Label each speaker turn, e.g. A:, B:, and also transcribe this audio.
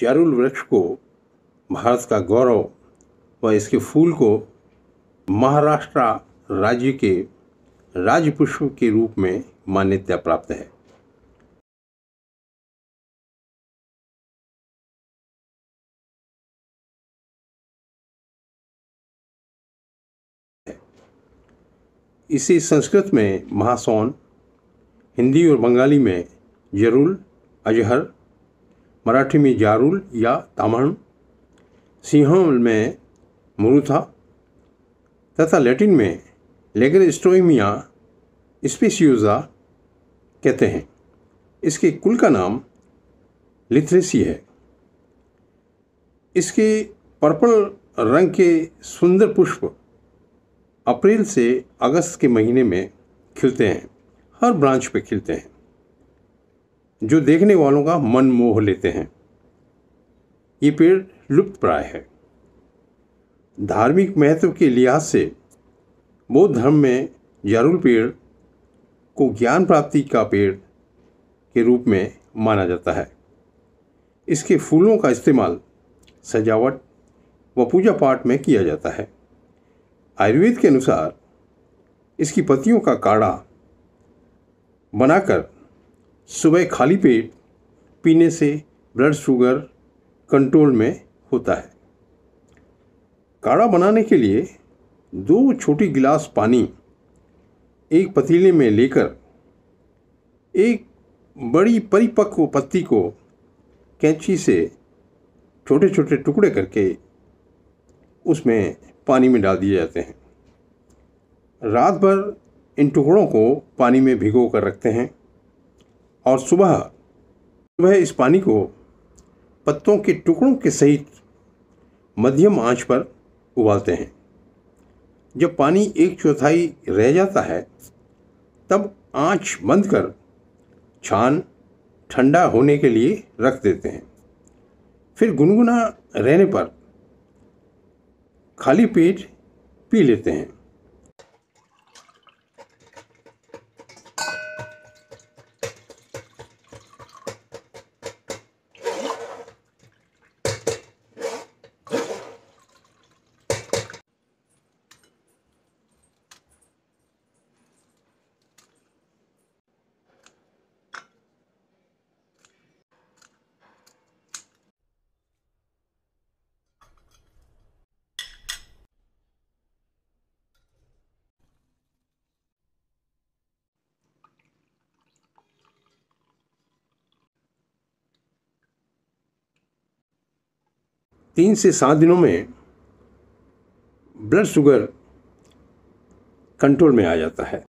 A: जारुल वृक्ष को भारत का गौरव व इसके फूल को महाराष्ट्र राज्य के राजपुष्प के रूप में मान्यता प्राप्त है इसे संस्कृत में महासौन हिंदी और बंगाली में जरुल अजहर मराठी में जारुल या तामण सिंह में मुरुथा तथा लैटिन में लेगरेस्टोमिया स्पेसियोजा कहते हैं इसके कुल का नाम लिथरेसी है इसके पर्पल रंग के सुंदर पुष्प अप्रैल से अगस्त के महीने में खिलते हैं हर ब्रांच पे खिलते हैं जो देखने वालों का मन मोह लेते हैं ये पेड़ लुप्त प्राय है धार्मिक महत्व के लिहाज से बौद्ध धर्म में यारुल पेड़ को ज्ञान प्राप्ति का पेड़ के रूप में माना जाता है इसके फूलों का इस्तेमाल सजावट व पूजा पाठ में किया जाता है आयुर्वेद के अनुसार इसकी पत्तियों का काढ़ा बनाकर सुबह खाली पेट पीने से ब्लड शुगर कंट्रोल में होता है काढ़ा बनाने के लिए दो छोटी गिलास पानी एक पतीले में लेकर एक बड़ी परिपक्व पत्ती को कैंची से छोटे छोटे टुकड़े करके उसमें पानी में डाल दिए जाते हैं रात भर इन टुकड़ों को पानी में भिगो कर रखते हैं और सुबह सुबह इस पानी को पत्तों के टुकड़ों के सहित मध्यम आंच पर उबालते हैं जब पानी एक चौथाई रह जाता है तब आंच बंद कर छान ठंडा होने के लिए रख देते हैं फिर गुनगुना रहने पर खाली पेट पी लेते हैं तीन से सात दिनों में ब्लड शुगर कंट्रोल में आ जाता है